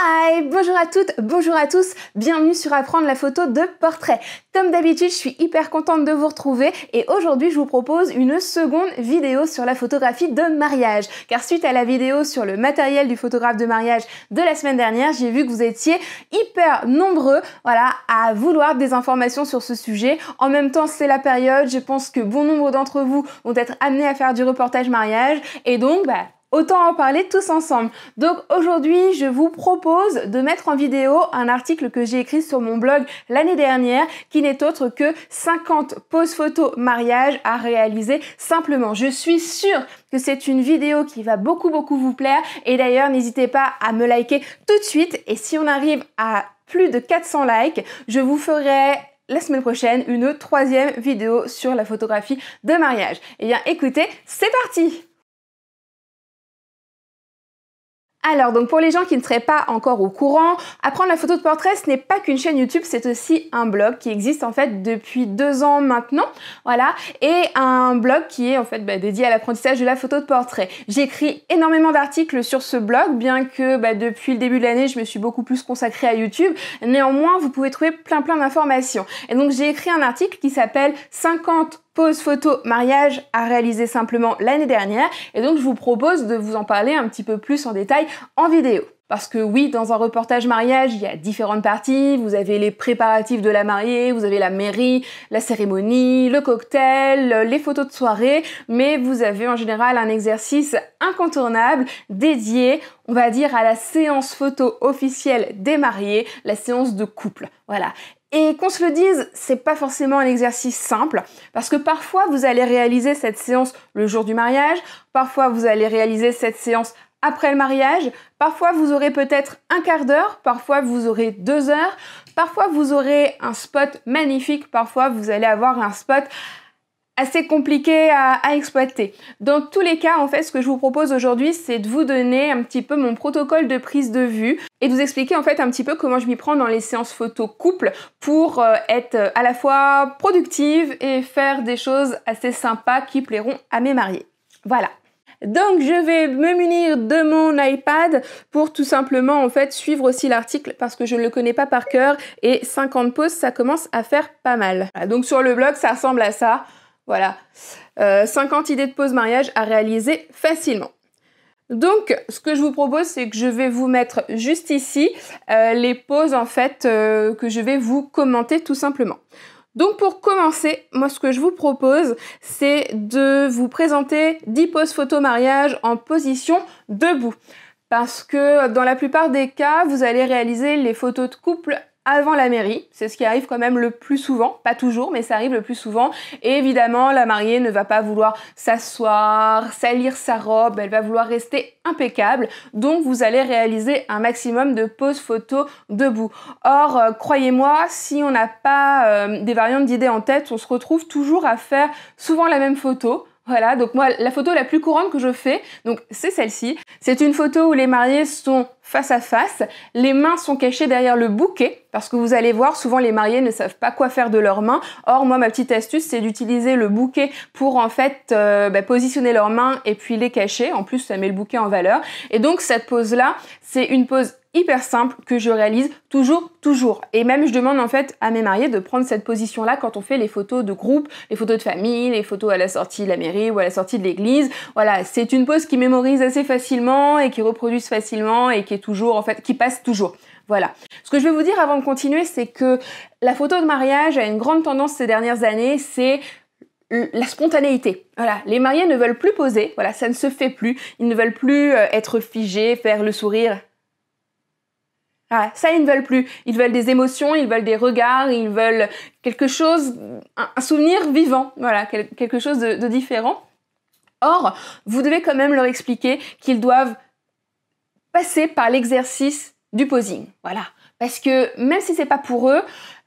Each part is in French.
Hi Bonjour à toutes, bonjour à tous, bienvenue sur Apprendre la photo de portrait. Comme d'habitude, je suis hyper contente de vous retrouver et aujourd'hui je vous propose une seconde vidéo sur la photographie de mariage. Car suite à la vidéo sur le matériel du photographe de mariage de la semaine dernière, j'ai vu que vous étiez hyper nombreux voilà, à vouloir des informations sur ce sujet. En même temps, c'est la période, je pense que bon nombre d'entre vous vont être amenés à faire du reportage mariage et donc bah, Autant en parler tous ensemble. Donc aujourd'hui, je vous propose de mettre en vidéo un article que j'ai écrit sur mon blog l'année dernière qui n'est autre que 50 poses photos mariage à réaliser simplement. Je suis sûre que c'est une vidéo qui va beaucoup beaucoup vous plaire et d'ailleurs n'hésitez pas à me liker tout de suite et si on arrive à plus de 400 likes, je vous ferai la semaine prochaine une troisième vidéo sur la photographie de mariage. Eh bien écoutez, c'est parti Alors, donc pour les gens qui ne seraient pas encore au courant, Apprendre la photo de portrait, ce n'est pas qu'une chaîne YouTube, c'est aussi un blog qui existe en fait depuis deux ans maintenant, voilà, et un blog qui est en fait bah, dédié à l'apprentissage de la photo de portrait. J'écris énormément d'articles sur ce blog, bien que bah, depuis le début de l'année, je me suis beaucoup plus consacrée à YouTube. Néanmoins, vous pouvez trouver plein plein d'informations. Et donc j'ai écrit un article qui s'appelle 50 photo mariage à réaliser simplement l'année dernière et donc je vous propose de vous en parler un petit peu plus en détail en vidéo. Parce que oui, dans un reportage mariage, il y a différentes parties. Vous avez les préparatifs de la mariée, vous avez la mairie, la cérémonie, le cocktail, les photos de soirée. Mais vous avez en général un exercice incontournable dédié, on va dire, à la séance photo officielle des mariés, la séance de couple. Voilà. Et qu'on se le dise, c'est pas forcément un exercice simple, parce que parfois vous allez réaliser cette séance le jour du mariage, parfois vous allez réaliser cette séance après le mariage, parfois vous aurez peut-être un quart d'heure, parfois vous aurez deux heures, parfois vous aurez un spot magnifique, parfois vous allez avoir un spot assez compliqué à, exploiter. Dans tous les cas, en fait, ce que je vous propose aujourd'hui, c'est de vous donner un petit peu mon protocole de prise de vue et de vous expliquer en fait un petit peu comment je m'y prends dans les séances photo couple pour euh, être euh, à la fois productive et faire des choses assez sympas qui plairont à mes mariés. Voilà. Donc je vais me munir de mon iPad pour tout simplement en fait suivre aussi l'article parce que je ne le connais pas par cœur et 50 pauses ça commence à faire pas mal. donc sur le blog ça ressemble à ça. Voilà. 50 euh, idées de pause mariage à réaliser facilement. Donc, ce que je vous propose, c'est que je vais vous mettre juste ici euh, les poses, en fait euh, que je vais vous commenter tout simplement. Donc, pour commencer, moi, ce que je vous propose, c'est de vous présenter 10 poses photo mariage en position debout. Parce que dans la plupart des cas, vous allez réaliser les photos de couple avant la mairie. C'est ce qui arrive quand même le plus souvent, pas toujours, mais ça arrive le plus souvent. Et évidemment, la mariée ne va pas vouloir s'asseoir, salir sa robe, elle va vouloir rester impeccable. Donc vous allez réaliser un maximum de poses photos debout. Or, euh, croyez-moi, si on n'a pas euh, des variantes d'idées en tête, on se retrouve toujours à faire souvent la même photo voilà, donc moi, la photo la plus courante que je fais, donc c'est celle-ci. C'est une photo où les mariés sont face à face, les mains sont cachées derrière le bouquet, parce que vous allez voir, souvent les mariés ne savent pas quoi faire de leurs mains. Or, moi, ma petite astuce, c'est d'utiliser le bouquet pour en fait euh, bah, positionner leurs mains et puis les cacher. En plus, ça met le bouquet en valeur. Et donc, cette pose-là, c'est une pose hyper simple que je réalise toujours, toujours. Et même, je demande en fait à mes mariés de prendre cette position-là quand on fait les photos de groupe, les photos de famille, les photos à la sortie de la mairie ou à la sortie de l'église. Voilà, c'est une pose qui mémorise assez facilement et qui reproduise facilement et qui est toujours, en fait, qui passe toujours. Voilà. Ce que je vais vous dire avant de continuer, c'est que la photo de mariage a une grande tendance ces dernières années, c'est la spontanéité. Voilà, les mariés ne veulent plus poser, voilà, ça ne se fait plus. Ils ne veulent plus euh, être figés, faire le sourire ah, ça, ils ne veulent plus. Ils veulent des émotions, ils veulent des regards, ils veulent quelque chose, un souvenir vivant, voilà, quelque chose de, différent. Or, vous devez quand même leur expliquer qu'ils doivent passer par l'exercice du posing. Voilà. Parce que même si c'est pas pour eux,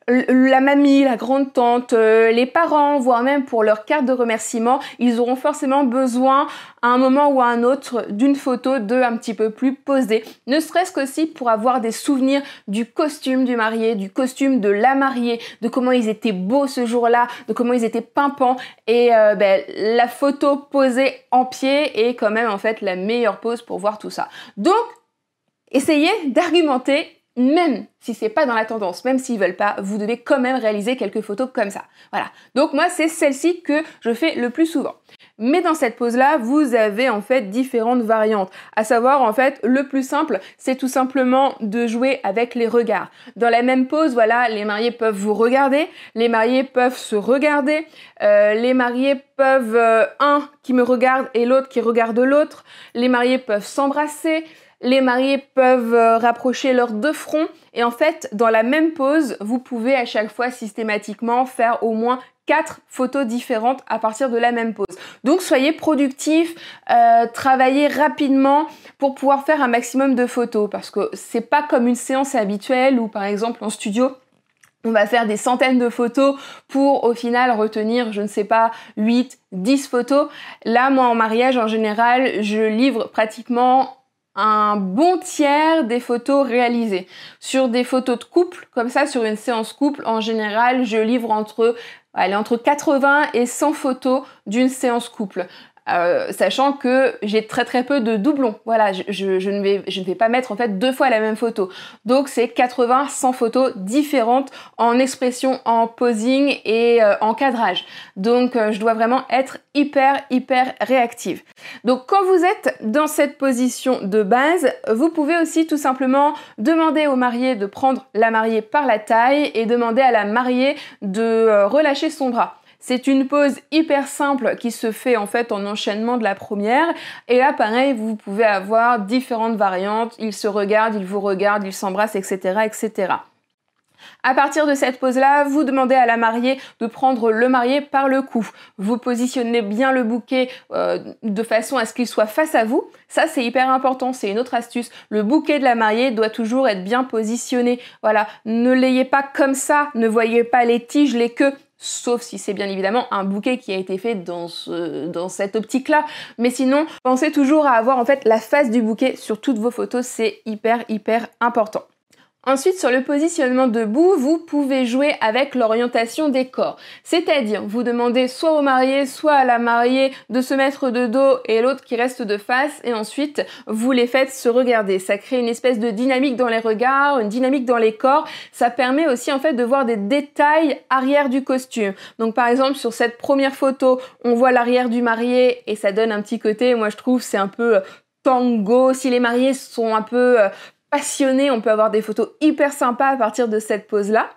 la mamie, la grande-tante, euh, les parents, voire même pour leur carte de remerciement, ils auront forcément besoin à un moment ou à un autre d'une photo d'eux un petit peu plus posée. Ne serait-ce qu'aussi pour avoir des souvenirs du costume du marié, du costume de la mariée, de comment ils étaient beaux ce jour-là, de comment ils étaient pimpants. Et euh, ben, la photo posée en pied est quand même en fait la meilleure pose pour voir tout ça. Donc, essayez d'argumenter même si c'est pas dans la tendance, même s'ils veulent pas, vous devez quand même réaliser quelques photos comme ça. Voilà. Donc moi, c'est celle-ci que je fais le plus souvent. Mais dans cette pose-là, vous avez en fait différentes variantes. À savoir, en fait, le plus simple, c'est tout simplement de jouer avec les regards. Dans la même pose, voilà, les mariés peuvent vous regarder, les mariés peuvent se regarder, euh, les mariés peuvent euh, un qui me regarde et l'autre qui regarde l'autre, les mariés peuvent s'embrasser. Les mariés peuvent euh, rapprocher leurs deux fronts et en fait, dans la même pose, vous pouvez à chaque fois systématiquement faire au moins quatre photos différentes à partir de la même pose. Donc soyez productif, euh, travaillez rapidement pour pouvoir faire un maximum de photos parce que c'est pas comme une séance habituelle ou par exemple en studio on va faire des centaines de photos pour au final retenir, je ne sais pas, 8, 10 photos. Là, moi en mariage, en général, je livre pratiquement un bon tiers des photos réalisées. Sur des photos de couple, comme ça, sur une séance couple, en général, je livre entre elle est entre 80 et 100 photos d'une séance couple. Euh, sachant que j'ai très très peu de doublons. Voilà, je, ne vais, pas mettre en fait deux fois la même photo. Donc c'est 80, 100 photos différentes en expression, en posing et euh, en cadrage. Donc euh, je dois vraiment être hyper hyper réactive. Donc quand vous êtes dans cette position de base, vous pouvez aussi tout simplement demander au marié de prendre la mariée par la taille et demander à la mariée de relâcher son bras. C'est une pose hyper simple qui se fait en fait en enchaînement de la première. Et là, pareil, vous pouvez avoir différentes variantes. Il se regarde, il vous regarde, il s'embrasse, etc., etc. À partir de cette pose-là, vous demandez à la mariée de prendre le marié par le cou. Vous positionnez bien le bouquet euh, de façon à ce qu'il soit face à vous. Ça, c'est hyper important. C'est une autre astuce. Le bouquet de la mariée doit toujours être bien positionné. Voilà. Ne l'ayez pas comme ça. Ne voyez pas les tiges, les queues sauf si c'est bien évidemment un bouquet qui a été fait dans, ce, dans cette optique-là. Mais sinon, pensez toujours à avoir en fait la face du bouquet sur toutes vos photos, c'est hyper hyper important. Ensuite, sur le positionnement debout, vous pouvez jouer avec l'orientation des corps. C'est-à-dire, vous demandez soit au marié, soit à la mariée de se mettre de dos et l'autre qui reste de face, et ensuite, vous les faites se regarder. Ça crée une espèce de dynamique dans les regards, une dynamique dans les corps. Ça permet aussi, en fait, de voir des détails arrière du costume. Donc, par exemple, sur cette première photo, on voit l'arrière du marié et ça donne un petit côté, moi je trouve, c'est un peu euh, tango. Si les mariés sont un peu euh, passionné, on peut avoir des photos hyper sympas à partir de cette pose-là.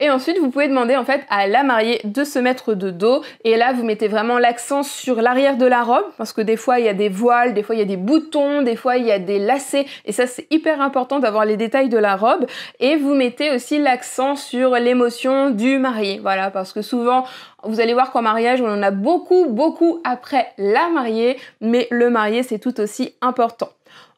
Et ensuite, vous pouvez demander en fait à la mariée de se mettre de dos. Et là, vous mettez vraiment l'accent sur l'arrière de la robe, parce que des fois, il y a des voiles, des fois, il y a des boutons, des fois, il y a des lacets. Et ça, c'est hyper important d'avoir les détails de la robe. Et vous mettez aussi l'accent sur l'émotion du marié. Voilà, parce que souvent, vous allez voir qu'en mariage, on en a beaucoup, beaucoup après la mariée, mais le marié, c'est tout aussi important.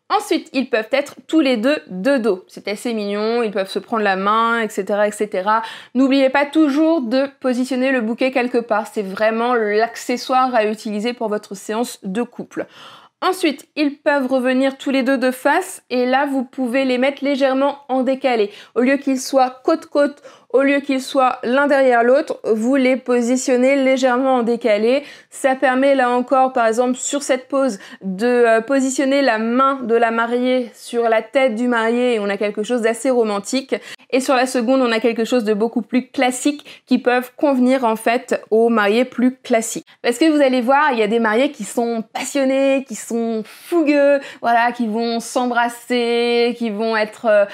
Ensuite, ils peuvent être tous les deux de dos. C'est assez mignon, ils peuvent se prendre la main, etc. etc. N'oubliez pas toujours de positionner le bouquet quelque part. C'est vraiment l'accessoire à utiliser pour votre séance de couple. Ensuite, ils peuvent revenir tous les deux de face et là, vous pouvez les mettre légèrement en décalé. Au lieu qu'ils soient côte-côte, au lieu qu'ils soient l'un derrière l'autre, vous les positionnez légèrement en décalé. Ça permet là encore, par exemple, sur cette pose, de euh, positionner la main de la mariée sur la tête du marié et on a quelque chose d'assez romantique. Et sur la seconde, on a quelque chose de beaucoup plus classique qui peuvent convenir en fait aux mariés plus classiques. Parce que vous allez voir, il y a des mariés qui sont passionnés, qui sont fougueux, voilà, qui vont s'embrasser, qui vont être euh,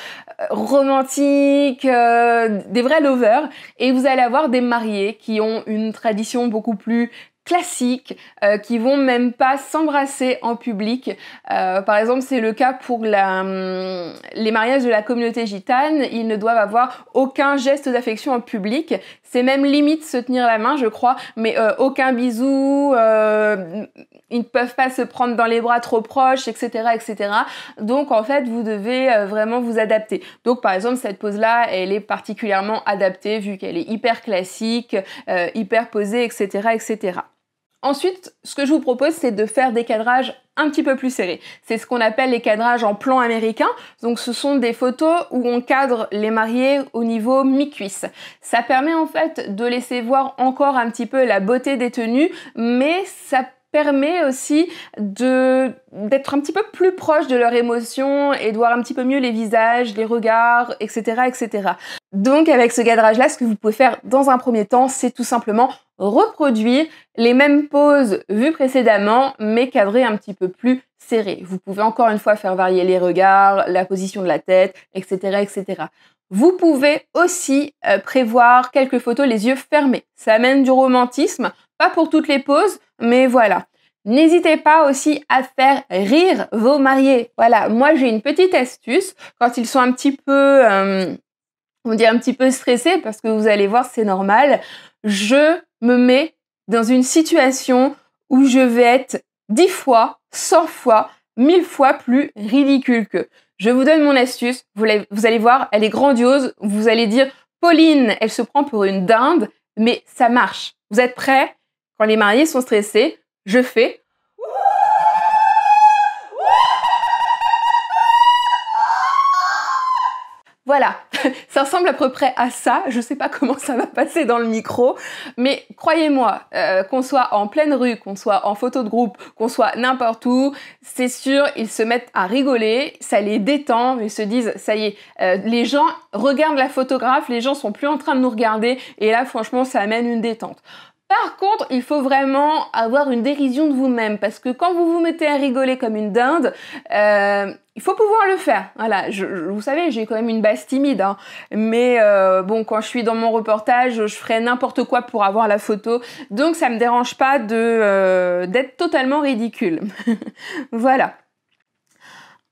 romantique euh, des vrais lovers. Et vous allez avoir des mariés qui ont une tradition beaucoup plus classiques euh, qui vont même pas s'embrasser en public. Euh, par exemple, c'est le cas pour la, hum, les mariages de la communauté gitane. Ils ne doivent avoir aucun geste d'affection en public. C'est même limite se tenir la main, je crois, mais euh, aucun bisou. ils ne peuvent pas se prendre dans les bras trop proches, etc., etc. Donc, en fait, vous devez vraiment vous adapter. Donc, par exemple, cette pose-là, elle est particulièrement adaptée vu qu'elle est hyper classique, hyper posée, etc., etc. Ensuite, ce que je vous propose, c'est de faire des cadrages un petit peu plus serrés. C'est ce qu'on appelle les cadrages en plan américain. Donc ce sont des photos où on cadre les mariés au niveau mi-cuisse. Ça permet en fait de laisser voir encore un petit peu la beauté des tenues, mais ça permet aussi de d'être un petit peu plus proche de leurs émotions et de voir un petit peu mieux les visages, les regards, etc., etc. Donc avec ce cadrage-là, ce que vous pouvez faire dans un premier temps, c'est tout simplement reproduire les mêmes poses vues précédemment, mais cadrer un petit peu plus serré. Vous pouvez encore une fois faire varier les regards, la position de la tête, etc., etc. Vous pouvez aussi euh, prévoir quelques photos les yeux fermés. Ça amène du romantisme, pour toutes les pauses, mais voilà. N'hésitez pas aussi à faire rire vos mariés. Voilà, moi j'ai une petite astuce quand ils sont un petit peu, euh, on dire un petit peu stressés parce que vous allez voir c'est normal. Je me mets dans une situation où je vais être dix fois, 100 fois, mille fois plus ridicule que. Je vous donne mon astuce, vous, vous allez voir, elle est grandiose. Vous allez dire, Pauline, elle se prend pour une dinde, mais ça marche. Vous êtes prêts quand les mariés sont stressés, je fais Voilà, ça ressemble à peu près à ça. Je sais pas comment ça va passer dans le micro, mais croyez-moi, euh, qu'on soit en pleine rue, qu'on soit en photo de groupe, qu'on soit n'importe où, c'est sûr, ils se mettent à rigoler, ça les détend, ils se disent, ça y est, euh, les gens regardent la photographe, les gens sont plus en train de nous regarder, et là, franchement, ça amène une détente. Par contre, il faut vraiment avoir une dérision de vous-même parce que quand vous vous mettez à rigoler comme une dinde, euh, il faut pouvoir le faire. Voilà, je, vous savez, j'ai quand même une base timide, hein. mais euh, bon, quand je suis dans mon reportage, je ferai n'importe quoi pour avoir la photo, donc ça me dérange pas de euh, d'être totalement ridicule. voilà.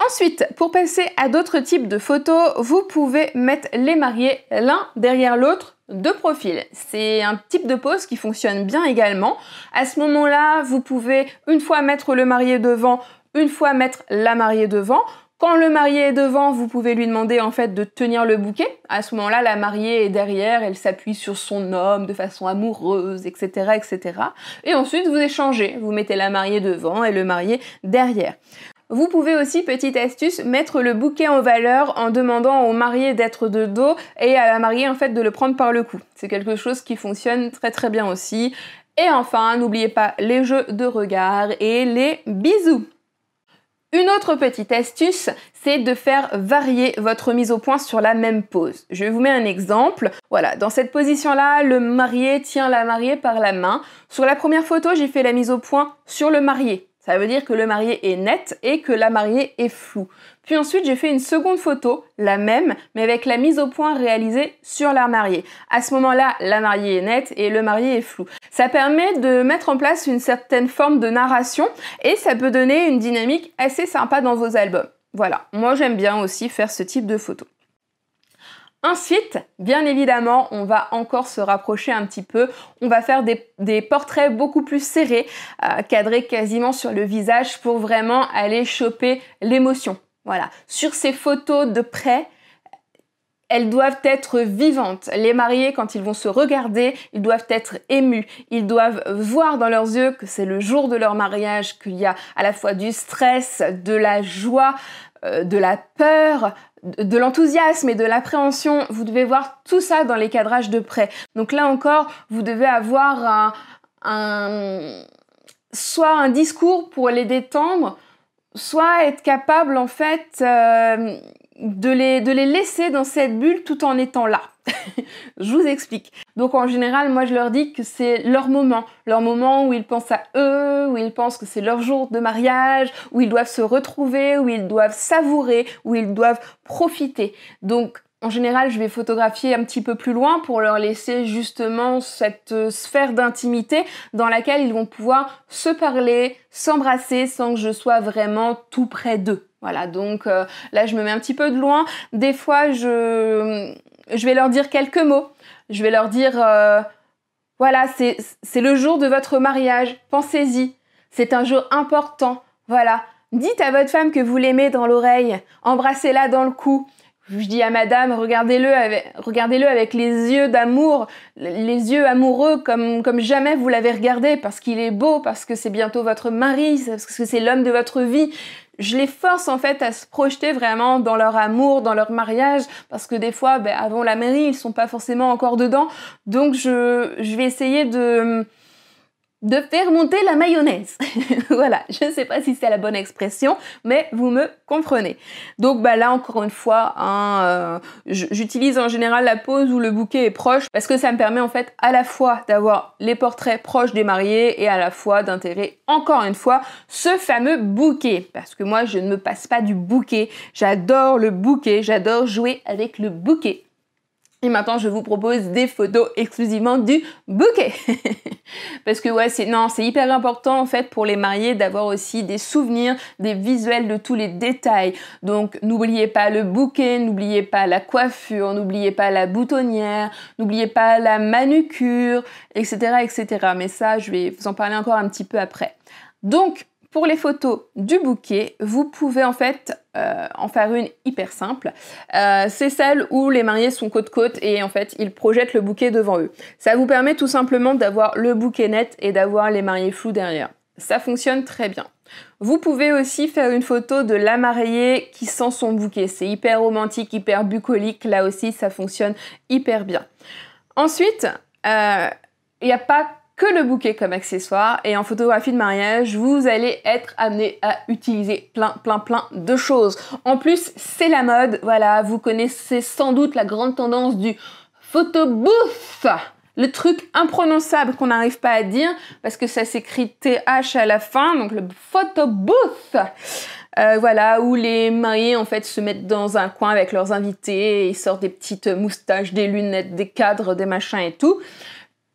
Ensuite, pour passer à d'autres types de photos, vous pouvez mettre les mariés l'un derrière l'autre de profil. C'est un type de pose qui fonctionne bien également. À ce moment-là, vous pouvez une fois mettre le marié devant, une fois mettre la mariée devant. Quand le marié est devant, vous pouvez lui demander en fait de tenir le bouquet. À ce moment-là, la mariée est derrière, elle s'appuie sur son homme de façon amoureuse, etc., etc. Et ensuite, vous échangez. Vous mettez la mariée devant et le marié derrière. Vous pouvez aussi, petite astuce, mettre le bouquet en valeur en demandant au marié d'être de dos et à la mariée en fait de le prendre par le cou. C'est quelque chose qui fonctionne très très bien aussi. Et enfin, n'oubliez pas les jeux de regard et les bisous. Une autre petite astuce, c'est de faire varier votre mise au point sur la même pose. Je vous mets un exemple. Voilà, dans cette position-là, le marié tient la mariée par la main. Sur la première photo, j'ai fait la mise au point sur le marié. Ça veut dire que le marié est net et que la mariée est floue. Puis ensuite, j'ai fait une seconde photo, la même, mais avec la mise au point réalisée sur la mariée. À ce moment-là, la mariée est nette et le marié est flou. Ça permet de mettre en place une certaine forme de narration et ça peut donner une dynamique assez sympa dans vos albums. Voilà, moi j'aime bien aussi faire ce type de photos. Ensuite, bien évidemment, on va encore se rapprocher un petit peu. On va faire des, portraits beaucoup plus serrés, euh, cadrés quasiment sur le visage pour vraiment aller choper l'émotion. Voilà. Sur ces photos de près, elles doivent être vivantes. Les mariés, quand ils vont se regarder, ils doivent être émus. Ils doivent voir dans leurs yeux que c'est le jour de leur mariage, qu'il y a à la fois du stress, de la joie, euh, de la peur, de l'enthousiasme et de l'appréhension. Vous devez voir tout ça dans les cadrages de près. Donc là encore, vous devez avoir un, soit un discours pour les détendre, soit être capable en fait euh, de les, de les laisser dans cette bulle tout en étant là. je vous explique. Donc en général, moi je leur dis que c'est leur moment, leur moment où ils pensent à eux, où ils pensent que c'est leur jour de mariage, où ils doivent se retrouver, où ils doivent savourer, où ils doivent profiter. Donc en général, je vais photographier un petit peu plus loin pour leur laisser justement cette sphère d'intimité dans laquelle ils vont pouvoir se parler, s'embrasser sans que je sois vraiment tout près d'eux. Voilà, donc euh, là, je me mets un petit peu de loin. Des fois, je, je vais leur dire quelques mots. Je vais leur dire, euh, voilà, c'est le jour de votre mariage, pensez-y. C'est un jour important, voilà. Dites à votre femme que vous l'aimez dans l'oreille, embrassez-la dans le cou. Je dis à madame, regardez-le avec, regardez avec les yeux d'amour, les yeux amoureux comme, comme jamais vous l'avez regardé, parce qu'il est beau, parce que c'est bientôt votre mari, parce que c'est l'homme de votre vie je les force en fait à se projeter vraiment dans leur amour, dans leur mariage, parce que des fois, ben, avant la mairie, ils sont pas forcément encore dedans. Donc je, je vais essayer de de faire monter la mayonnaise. voilà, je ne sais pas si c'est la bonne expression, mais vous me comprenez. Donc bah là encore une fois, hein, euh, j'utilise en général la pose où le bouquet est proche parce que ça me permet en fait à la fois d'avoir les portraits proches des mariés et à la fois d'intégrer encore une fois ce fameux bouquet. Parce que moi je ne me passe pas du bouquet, j'adore le bouquet, j'adore jouer avec le bouquet. Et maintenant, je vous propose des photos exclusivement du bouquet. Parce que ouais, c'est non, c'est hyper important en fait pour les mariés d'avoir aussi des souvenirs, des visuels de tous les détails. Donc n'oubliez pas le bouquet, n'oubliez pas la coiffure, n'oubliez pas la boutonnière, n'oubliez pas la manucure, etc., etc. Mais ça, je vais vous en parler encore un petit peu après. Donc pour les photos du bouquet, vous pouvez en fait euh, en faire une hyper simple. Euh, c'est celle où les mariés sont côte-côte et en fait ils projettent le bouquet devant eux. Ça vous permet tout simplement d'avoir le bouquet net et d'avoir les mariés flous derrière. Ça fonctionne très bien. Vous pouvez aussi faire une photo de la mariée qui sent son bouquet. C'est hyper romantique, hyper bucolique. Là aussi, ça fonctionne hyper bien. Ensuite, euh, il n'y a pas que le bouquet comme accessoire et en photographie de mariage, vous allez être amené à utiliser plein plein plein de choses. En plus, c'est la mode, voilà, vous connaissez sans doute la grande tendance du photobooth le truc imprononçable qu'on n'arrive pas à dire parce que ça s'écrit TH à la fin, donc le photobooth. Euh, voilà, où les mariés en fait se mettent dans un coin avec leurs invités, ils sortent des petites moustaches, des lunettes, des cadres, des machins et tout.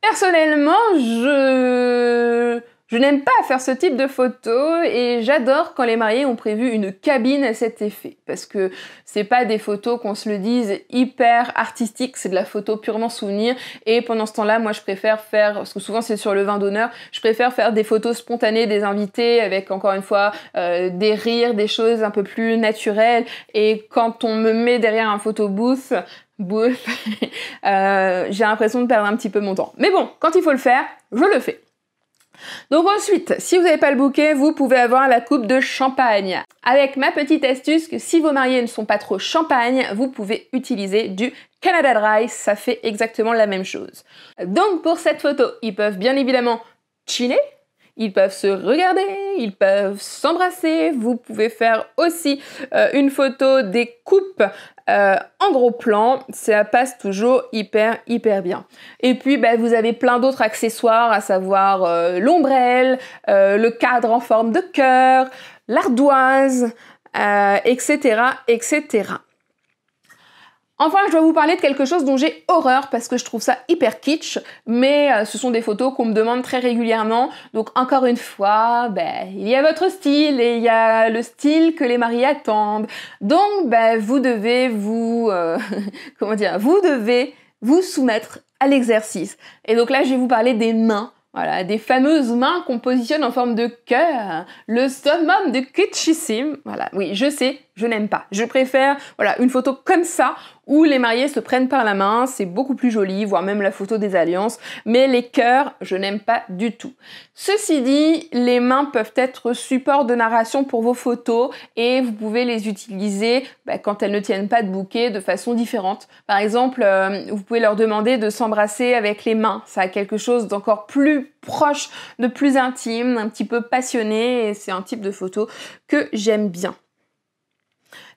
Personnellement, je... Je n'aime pas faire ce type de photos et j'adore quand les mariés ont prévu une cabine à cet effet parce que c'est pas des photos qu'on se le dise hyper artistiques, c'est de la photo purement souvenir et pendant ce temps-là, moi je préfère faire parce que souvent c'est sur le vin d'honneur, je préfère faire des photos spontanées des invités avec encore une fois euh, des rires, des choses un peu plus naturelles et quand on me met derrière un photo Euh, j'ai l'impression de perdre un petit peu mon temps. Mais bon, quand il faut le faire, je le fais. Donc ensuite, si vous n'avez pas le bouquet, vous pouvez avoir la coupe de champagne. Avec ma petite astuce que si vos mariés ne sont pas trop champagne, vous pouvez utiliser du Canada Dry, ça fait exactement la même chose. Donc pour cette photo, ils peuvent bien évidemment chiller, ils peuvent se regarder, ils peuvent s'embrasser. Vous pouvez faire aussi euh, une photo des coupes euh, en gros plan, ça passe toujours hyper hyper bien. Et puis bah, vous avez plein d'autres accessoires, à savoir euh, l'ombrelle, euh, le cadre en forme de cœur, l'ardoise, etc., etc. Enfin, je dois vous parler de quelque chose dont j'ai horreur parce que je trouve ça hyper kitsch, mais euh, ce sont des photos qu'on me demande très régulièrement. Donc encore une fois, ben, il y a votre style et il y a le style que les maris attendent. Donc ben, vous devez vous... Euh, comment dire Vous devez vous soumettre à l'exercice. Et donc là, je vais vous parler des mains. Voilà, des fameuses mains qu'on positionne en forme de cœur, le summum de kitschissime. Voilà, oui, je sais, je n'aime pas. Je préfère voilà une photo comme ça où les mariés se prennent par la main, c'est beaucoup plus joli, voire même la photo des alliances, mais les cœurs, je n'aime pas du tout. Ceci dit, les mains peuvent être support de narration pour vos photos et vous pouvez les utiliser bah, quand elles ne tiennent pas de bouquet de façon différente. Par exemple, euh, vous pouvez leur demander de s'embrasser avec les mains, ça a quelque chose d'encore plus proche, de plus intime, un petit peu passionné et c'est un type de photo que j'aime bien.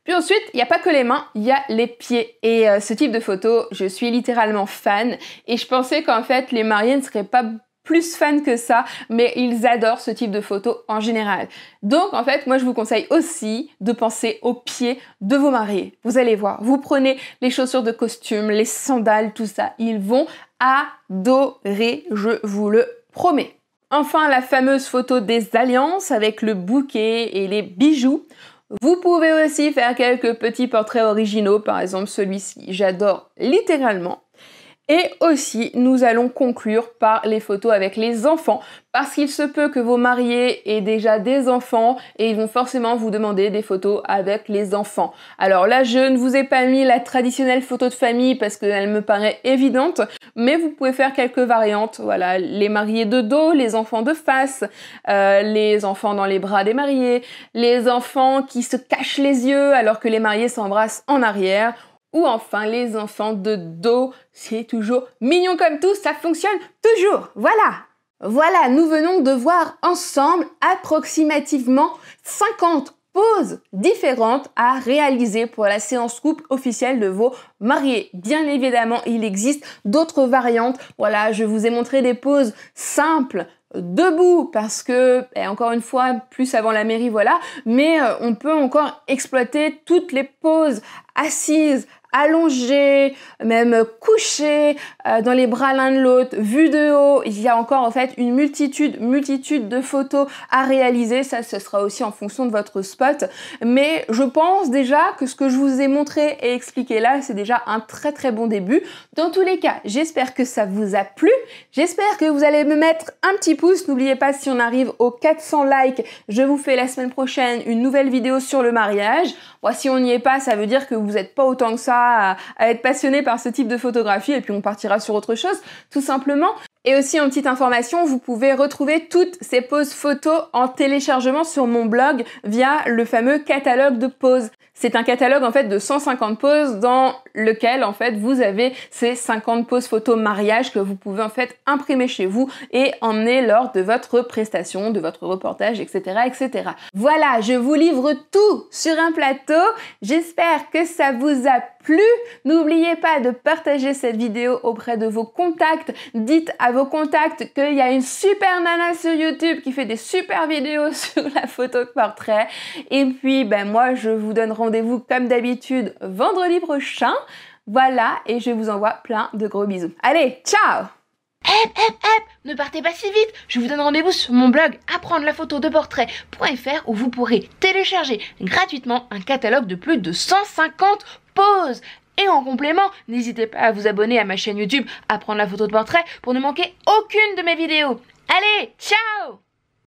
Puis ensuite, il n'y a pas que les mains, il y a les pieds. Et euh, ce type de photo, je suis littéralement fan. Et je pensais qu'en fait, les mariés ne seraient pas plus fans que ça, mais ils adorent ce type de photo en général. Donc en fait, moi je vous conseille aussi de penser aux pieds de vos mariés. Vous allez voir, vous prenez les chaussures de costume, les sandales, tout ça, ils vont adorer, je vous le promets. Enfin, la fameuse photo des alliances avec le bouquet et les bijoux. Vous pouvez aussi faire quelques petits portraits originaux, par exemple celui-ci, j'adore littéralement. Et aussi, nous allons conclure par les photos avec les enfants, parce qu'il se peut que vos mariés aient déjà des enfants et ils vont forcément vous demander des photos avec les enfants. Alors là, je ne vous ai pas mis la traditionnelle photo de famille parce qu'elle me paraît évidente, mais vous pouvez faire quelques variantes. Voilà, les mariés de dos, les enfants de face, euh, les enfants dans les bras des mariés, les enfants qui se cachent les yeux alors que les mariés s'embrassent en arrière ou enfin les enfants de dos, c'est toujours mignon comme tout, ça fonctionne toujours. Voilà. Voilà, nous venons de voir ensemble approximativement 50 poses différentes à réaliser pour la séance couple officielle de vos mariés. Bien évidemment, il existe d'autres variantes. Voilà, je vous ai montré des poses simples debout parce que eh, encore une fois plus avant la mairie voilà mais euh, on peut encore exploiter toutes les poses assises allongé même couché euh, dans les bras l'un de l'autre, vu de haut. Il y a encore en fait une multitude, multitude de photos à réaliser. Ça, ce sera aussi en fonction de votre spot. Mais je pense déjà que ce que je vous ai montré et expliqué là, c'est déjà un très très bon début. Dans tous les cas, j'espère que ça vous a plu. J'espère que vous allez me mettre un petit pouce. N'oubliez pas si on arrive aux 400 likes, je vous fais la semaine prochaine une nouvelle vidéo sur le mariage. si on n'y est pas, ça veut dire que vous n'êtes pas autant que ça à, être passionné par ce type de photographie et puis on partira sur autre chose, tout simplement. Et aussi, en petite information, vous pouvez retrouver toutes ces poses photos en téléchargement sur mon blog via le fameux catalogue de poses. C'est un catalogue en fait de 150 poses dans lequel en fait vous avez ces 50 poses photos mariage que vous pouvez en fait imprimer chez vous et emmener lors de votre prestation, de votre reportage, etc., etc. Voilà, je vous livre tout sur un plateau. J'espère que ça vous a plu plus, n'oubliez pas de partager cette vidéo auprès de vos contacts. Dites à vos contacts qu'il y a une super nana sur YouTube qui fait des super vidéos sur la photo de portrait. Et puis, ben moi, je vous donne rendez-vous comme d'habitude vendredi prochain. Voilà, et je vous envoie plein de gros bisous. Allez, ciao Hep, hep, hep Ne partez pas si vite Je vous donne rendez-vous sur mon blog apprendre la photo de portrait.fr où vous pourrez télécharger gratuitement un catalogue de plus de 150 et en complément, n'hésitez pas à vous abonner à ma chaîne YouTube, à prendre la photo de portrait pour ne manquer aucune de mes vidéos. Allez, ciao